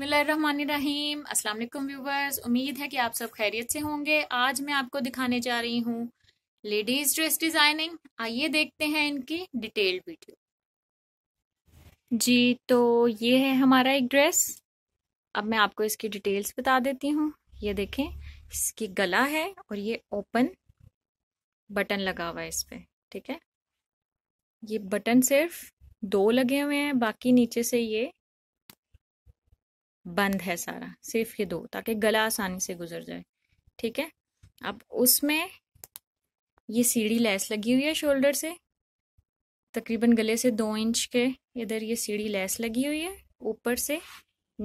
बसमीम अस्सलाम व्यूवर्स उम्मीद है कि आप सब खैरियत से होंगे आज मैं आपको दिखाने जा रही हूँ लेडीज ड्रेस डिज़ाइनिंग आइए देखते हैं इनकी डिटेल्ड वीडियो जी तो ये है हमारा एक ड्रेस अब मैं आपको इसकी डिटेल्स बता देती हूँ ये देखें इसकी गला है और ये ओपन बटन लगा हुआ है इस पर ठीक है ये बटन सिर्फ दो लगे हुए हैं बाकी नीचे से ये बंद है सारा सिर्फ ये दो ताकि गला आसानी से गुजर जाए ठीक है अब उसमें ये सीढ़ी लैस लगी हुई है शोल्डर से तकरीबन गले से दो इंच के इधर ये सीढ़ी लैस लगी हुई है ऊपर से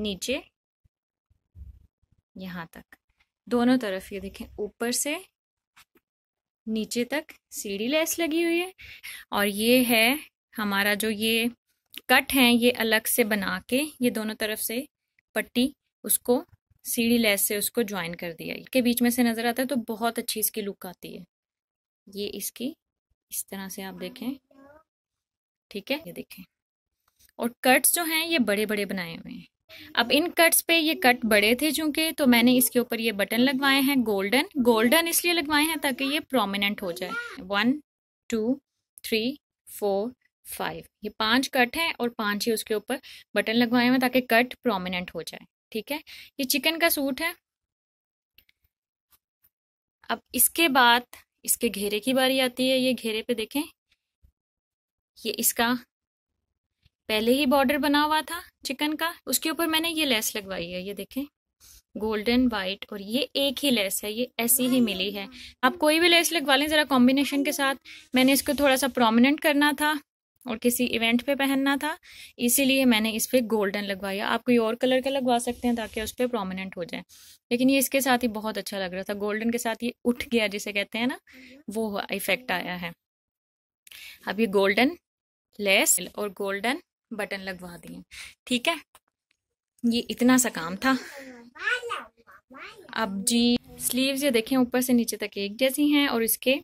नीचे यहाँ तक दोनों तरफ ये देखें ऊपर से नीचे तक सीढ़ी लैस लगी हुई है और ये है हमारा जो ये कट है ये अलग से बना के ये दोनों तरफ से पट्टी उसको सीढ़ी लेस से उसको ज्वाइन कर दिया इसके बीच में से नज़र आता है तो बहुत अच्छी इसकी लुक आती है ये इसकी इस तरह से आप देखें ठीक है ये देखें और कट्स जो हैं ये बड़े बड़े बनाए हुए हैं अब इन कट्स पे ये कट बड़े थे चूंकि तो मैंने इसके ऊपर ये बटन लगवाए हैं गोल्डन गोल्डन इसलिए लगवाए हैं ताकि ये प्रोमिनेंट हो जाए one two three four five ये पांच कट हैं और पांच ही उसके ऊपर बटन लगवाए हुए ताकि कट प्रोमिनेंट हो जाए ठीक है ये चिकन का सूट है अब इसके बाद इसके घेरे की बारी आती है ये घेरे पे देखें ये इसका पहले ही बॉर्डर बना हुआ था चिकन का उसके ऊपर मैंने ये लेस लगवाई है ये देखें गोल्डन वाइट और ये एक ही लेस है ये ऐसी ही मिली है आप कोई भी लेस लगवा लें ज़रा कॉम्बिनेशन के साथ मैंने इसको थोड़ा सा प्रोमिनेंट करना था और किसी इवेंट पे पहनना था इसीलिए मैंने इस पर गोल्डन लगवाया आप कोई और कलर का लगवा सकते हैं ताकि उस पर प्रोमिनेंट हो जाए लेकिन ये इसके साथ ही बहुत अच्छा लग रहा था गोल्डन के साथ ये उठ गया जिसे कहते हैं ना वो इफेक्ट आया है अब ये गोल्डन लेस और गोल्डन बटन लगवा दिए ठीक है ये इतना सा काम था अब जी स्लीव्स ये देखें ऊपर से नीचे तक एक जैसी हैं और इसके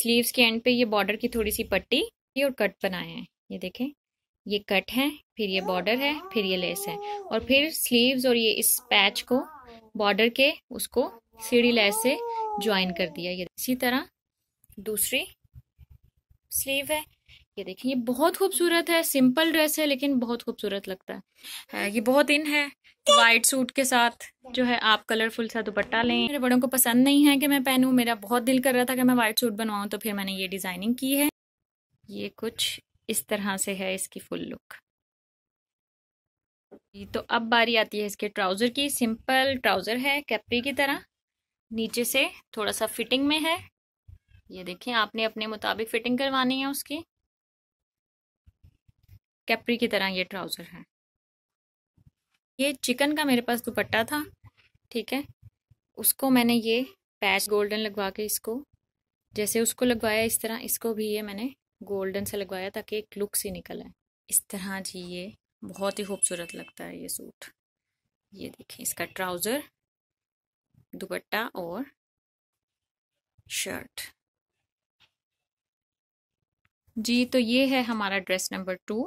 स्लीव्स के एंड पे ये बॉर्डर की थोड़ी सी पट्टी और कट बनाए हैं ये देखें ये कट है फिर ये बॉर्डर है फिर ये लेस है और फिर स्लीव्स और ये इस पैच को बॉर्डर के उसको सीढ़ी लेस से ज्वाइन कर दिया ये इसी तरह दूसरी स्लीव है ये देखिए ये बहुत खूबसूरत है सिंपल ड्रेस है लेकिन बहुत खूबसूरत लगता है ये बहुत इन है वाइट सूट के साथ जो है आप कलरफुल सा दुपट्टा लें मेरे बड़ों को पसंद नहीं है कि मैं पहनूं मेरा बहुत दिल कर रहा था कि मैं वाइट सूट बनवाऊं तो फिर मैंने ये डिज़ाइनिंग की है ये कुछ इस तरह से है इसकी फुल लुक तो अब बारी आती है इसके ट्राउज़र की सिंपल ट्राउज़र है कैप्री की तरह नीचे से थोड़ा सा फिटिंग में है ये देखें आपने अपने मुताबिक फिटिंग करवानी है उसकी कैप्री की तरह ये ट्राउज़र है ये चिकन का मेरे पास दुपट्टा था ठीक है उसको मैंने ये पैच गोल्डन लगवा के इसको जैसे उसको लगवाया इस तरह इसको भी ये मैंने गोल्डन से लगवाया ताकि एक लुक सी निकल आए इस तरह जी ये बहुत ही खूबसूरत लगता है ये सूट ये देखें इसका ट्राउज़र दुपट्टा और शर्ट जी तो ये है हमारा ड्रेस नंबर टू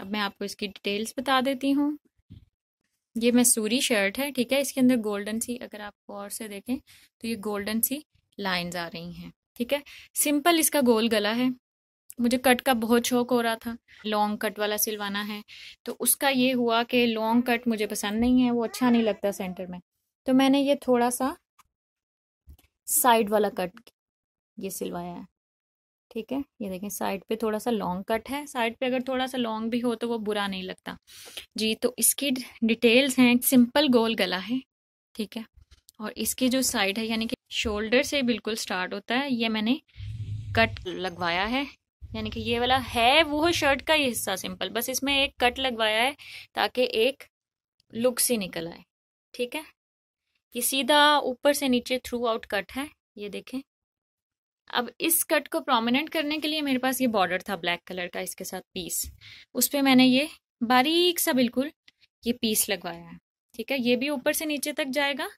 अब मैं आपको इसकी डिटेल्स बता देती हूँ ये मैसूरी शर्ट है ठीक है इसके अंदर गोल्डन सी अगर आप गौर से देखें तो ये गोल्डन सी लाइंस आ रही हैं ठीक है सिंपल इसका गोल गला है मुझे कट का बहुत शौक हो रहा था लॉन्ग कट वाला सिलवाना है तो उसका ये हुआ कि लॉन्ग कट मुझे पसंद नहीं है वो अच्छा नहीं लगता सेंटर में तो मैंने ये थोड़ा सा साइड वाला कट ये सिलवाया है ठीक है ये देखें साइड पे थोड़ा सा लॉन्ग कट है साइड पे अगर थोड़ा सा लॉन्ग भी हो तो वो बुरा नहीं लगता जी तो इसकी डिटेल्स हैं सिंपल गोल गला है ठीक है और इसकी जो साइड है यानी कि शोल्डर से बिल्कुल स्टार्ट होता है ये मैंने कट लगवाया है यानी कि ये वाला है वो है शर्ट का ही हिस्सा सिंपल बस इसमें एक कट लगवाया है ताकि एक लुक सी निकल आए ठीक है ये सीधा ऊपर से नीचे थ्रू आउट कट है ये देखें अब इस कट को प्रोमिनेंट करने के लिए मेरे पास ये बॉर्डर था ब्लैक कलर का इसके साथ पीस उस पर मैंने ये बारीक सा बिल्कुल ये पीस लगवाया है ठीक है ये भी ऊपर से नीचे तक जाएगा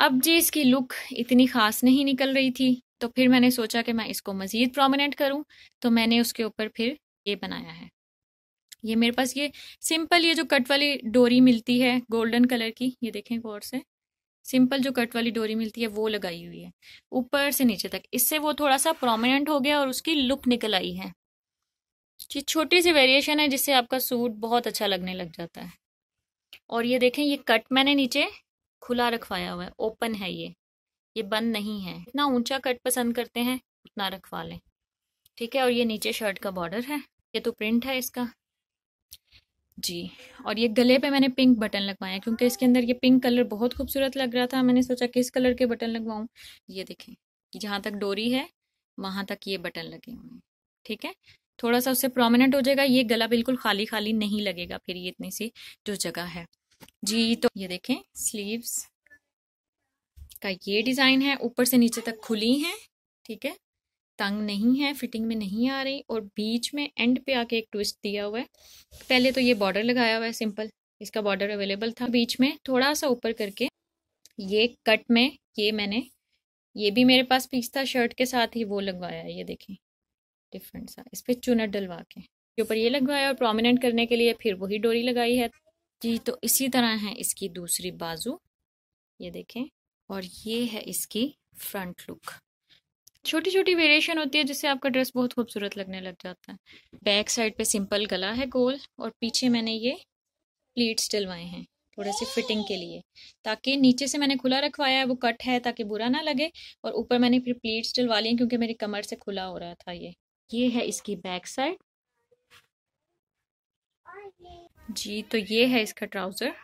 अब जी इसकी लुक इतनी ख़ास नहीं निकल रही थी तो फिर मैंने सोचा कि मैं इसको मज़ीद प्रोमिनेंट करूँ तो मैंने उसके ऊपर फिर ये बनाया है ये मेरे पास ये सिंपल ये जो कट वाली डोरी मिलती है गोल्डन कलर की ये देखें गौर से सिंपल जो कट वाली डोरी मिलती है वो लगाई हुई है ऊपर से नीचे तक इससे वो थोड़ा सा प्रोमिनेंट हो गया और उसकी लुक निकल आई है ये छोटी सी वेरिएशन है जिससे आपका सूट बहुत अच्छा लगने लग जाता है और ये देखें ये कट मैंने नीचे खुला रखवाया हुआ है ओपन है ये ये बंद नहीं है इतना ऊंचा कट पसंद करते हैं उतना रखवा लें ठीक है और ये नीचे शर्ट का बॉर्डर है ये तो प्रिंट है इसका जी और ये गले पे मैंने पिंक बटन लगवाया क्योंकि इसके अंदर ये पिंक कलर बहुत खूबसूरत लग रहा था मैंने सोचा किस कलर के बटन लगवाऊं ये देखें जहाँ तक डोरी है वहाँ तक ये बटन लगे हुए हैं ठीक है थोड़ा सा उससे प्रोमिनेंट हो जाएगा ये गला बिल्कुल खाली खाली नहीं लगेगा फिर ये इतनी सी जो जगह है जी तो ये देखें स्लीव्स का ये डिज़ाइन है ऊपर से नीचे तक खुली हैं ठीक है तंग नहीं है फिटिंग में नहीं आ रही और बीच में एंड पे आके एक ट्विस्ट दिया हुआ है पहले तो ये बॉर्डर लगाया हुआ है सिंपल इसका बॉर्डर अवेलेबल था बीच में थोड़ा सा ऊपर करके ये कट में ये मैंने ये भी मेरे पास पीस था शर्ट के साथ ही वो लगवाया है ये देखें डिफरेंट सा इस पर चुनट डलवा के ऊपर ये लगवाया और प्रोमिनेंट करने के लिए फिर वही डोरी लगाई है जी तो इसी तरह है इसकी दूसरी बाजू ये देखें और ये है इसकी फ्रंट लुक छोटी छोटी वेरिएशन होती है जिससे आपका ड्रेस बहुत खूबसूरत लगने लग जाता है बैक साइड पे सिंपल गला है गोल और पीछे मैंने ये प्लीट्स डलवाए हैं थोड़े से फिटिंग के लिए ताकि नीचे से मैंने खुला रखवाया है वो कट है ताकि बुरा ना लगे और ऊपर मैंने फिर प्लीट्स डलवा लिए क्योंकि मेरी कमर से खुला हो रहा था ये ये है इसकी बैक साइड जी तो ये है इसका ट्राउज़र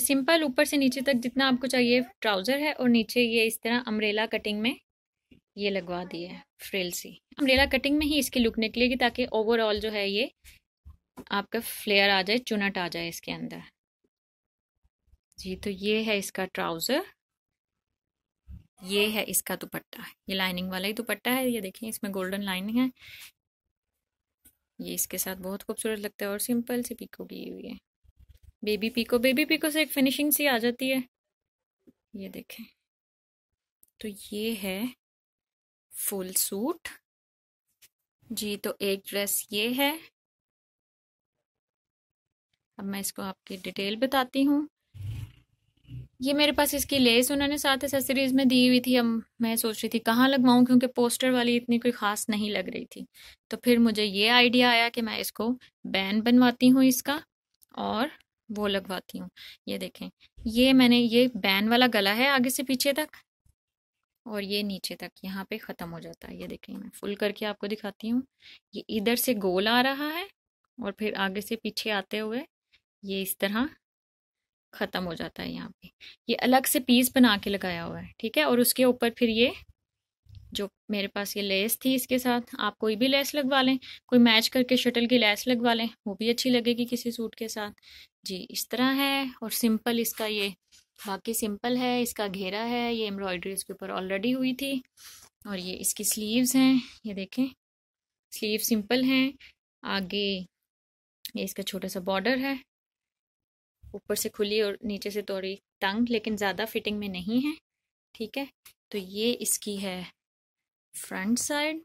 सिंपल ऊपर से नीचे तक जितना आपको चाहिए ट्राउज़र है और नीचे ये इस तरह अम्ब्रेला कटिंग में ये लगवा दी है फ्रिल सी अम्ब्रेला कटिंग में ही इसकी लुक निकलेगी ताकि ओवरऑल जो है ये आपका फ्लेयर आ जाए चुनट आ जाए इसके अंदर जी तो ये है इसका ट्राउज़र ये है इसका दुपट्टा ये लाइनिंग वाला ही दुपट्टा है ये देखिए इसमें गोल्डन लाइनिंग है ये इसके साथ बहुत खूबसूरत लगता है और सिंपल सी पीको की हुई है बेबी पिको बेबी पीको से एक फिनिशिंग सी आ जाती है ये देखें तो ये है फुल सूट जी तो एक ड्रेस ये है अब मैं इसको आपकी डिटेल बताती हूँ ये मेरे पास इसकी लेस उन्होंने साथ एसेसरीज में दी हुई थी अब मैं सोच रही थी कहाँ लगवाऊँ क्योंकि पोस्टर वाली इतनी कोई ख़ास नहीं लग रही थी तो फिर मुझे ये आइडिया आया कि मैं इसको बैन बनवाती हूँ इसका और वो लगवाती हूँ ये देखें ये मैंने ये बैन वाला गला है आगे से पीछे तक और ये नीचे तक यहाँ पे ख़त्म हो जाता है ये देखें मैं फुल करके आपको दिखाती हूँ ये इधर से गोल आ रहा है और फिर आगे से पीछे आते हुए ये इस तरह ख़त्म हो जाता है यहाँ पे ये अलग से पीस बना के लगाया हुआ है ठीक है और उसके ऊपर फिर ये जो मेरे पास ये लेस थी इसके साथ आप कोई भी लेस लगवा लें कोई मैच करके शटल की लेस लगवा लें वो भी अच्छी लगेगी किसी सूट के साथ जी इस तरह है और सिंपल इसका ये बाकी सिंपल है इसका घेरा है ये एम्ब्रॉयडरी इसके ऊपर ऑलरेडी हुई थी और ये इसकी स्लीव्स हैं ये देखें स्लीव सिंपल हैं आगे ये इसका छोटा सा बॉर्डर है ऊपर से खुली और नीचे से थोड़ी तंग लेकिन ज़्यादा फिटिंग में नहीं है ठीक है तो ये इसकी है फ्रंट साइड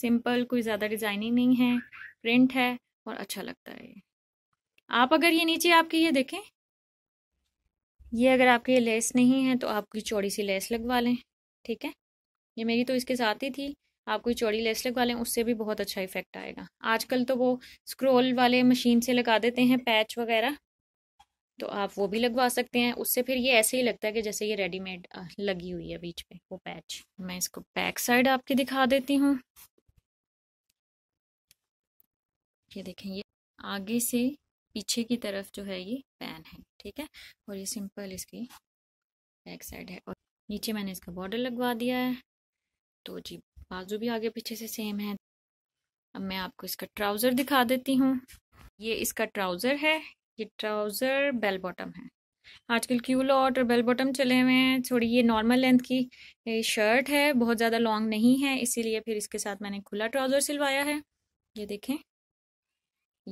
सिंपल कोई ज़्यादा डिज़ाइनिंग नहीं है प्रिंट है और अच्छा लगता है आप अगर ये नीचे आपके ये देखें ये अगर आपके ये लेस नहीं है तो आपकी चौड़ी सी लेस लगवा लें ठीक है ये मेरी तो इसके साथ ही थी आप कोई चौड़ी लेस लगवा लें उससे भी बहुत अच्छा इफेक्ट आएगा आजकल तो वो स्क्रोल वाले मशीन से लगा देते हैं पैच वगैरह तो आप वो भी लगवा सकते हैं उससे फिर ये ऐसे ही लगता है कि जैसे ये रेडीमेड लगी हुई है बीच में वो पैच मैं इसको बैक साइड आपकी दिखा देती हूँ ये देखें ये आगे से पीछे की तरफ जो है ये पैन है ठीक है और ये सिंपल इसकी बैक साइड है और नीचे मैंने इसका बॉर्डर लगवा दिया है तो जी बाजू भी आगे पीछे से सेम है अब मैं आपको इसका ट्राउज़र दिखा देती हूँ ये इसका ट्राउज़र है ये ट्राउज़र बेल बॉटम है आजकल क्यू लॉट और बेल बॉटम चले हुए हैं थोड़ी ये नॉर्मल लेंथ की शर्ट है बहुत ज़्यादा लॉन्ग नहीं है इसीलिए फिर इसके साथ मैंने खुला ट्राउज़र सिलवाया है ये देखें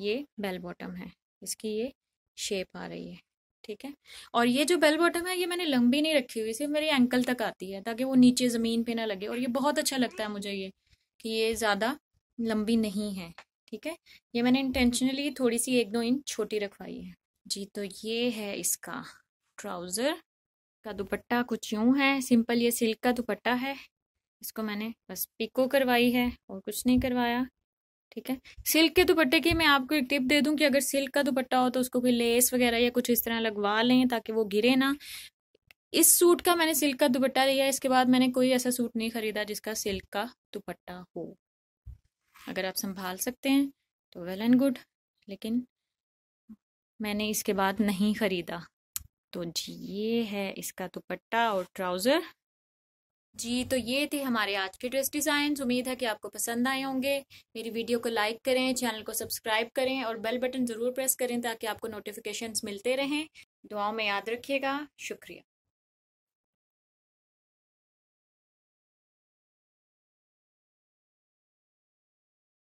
ये बेल बॉटम है इसकी ये शेप आ रही है ठीक है और ये जो बेल बॉटम है ये मैंने लंबी नहीं रखी हुई सिर्फ मेरी एंकल तक आती है ताकि वो नीचे ज़मीन पे ना लगे और ये बहुत अच्छा लगता है मुझे ये कि ये ज़्यादा लंबी नहीं है ठीक है ये मैंने इंटेंशनली थोड़ी सी एक दो इंच छोटी रखवाई है जी तो ये है इसका ट्राउज़र का दुपट्टा कुछ यूं है सिंपल ये सिल्क का दुपट्टा है इसको मैंने बस पिको करवाई है और कुछ नहीं करवाया ठीक है सिल्क के दुपट्टे की मैं आपको एक टिप दे दूं कि अगर सिल्क का दुपट्टा हो तो उसको कोई लेस वगैरह या कुछ इस तरह लगवा लें ताकि वो गिरे ना इस सूट का मैंने सिल्क का दुपट्टा लिया इसके बाद मैंने कोई ऐसा सूट नहीं खरीदा जिसका सिल्क का दुपट्टा हो अगर आप संभाल सकते हैं तो वेल एंड गुड लेकिन मैंने इसके बाद नहीं खरीदा तो जी ये है इसका दुपट्टा और ट्राउज़र जी तो ये थे हमारे आज के ड्रेस डिज़ाइन उम्मीद है कि आपको पसंद आए होंगे मेरी वीडियो को लाइक करें चैनल को सब्सक्राइब करें और बेल बटन ज़रूर प्रेस करें ताकि आपको नोटिफिकेशंस मिलते रहें दुआओं में याद रखिएगा शुक्रिया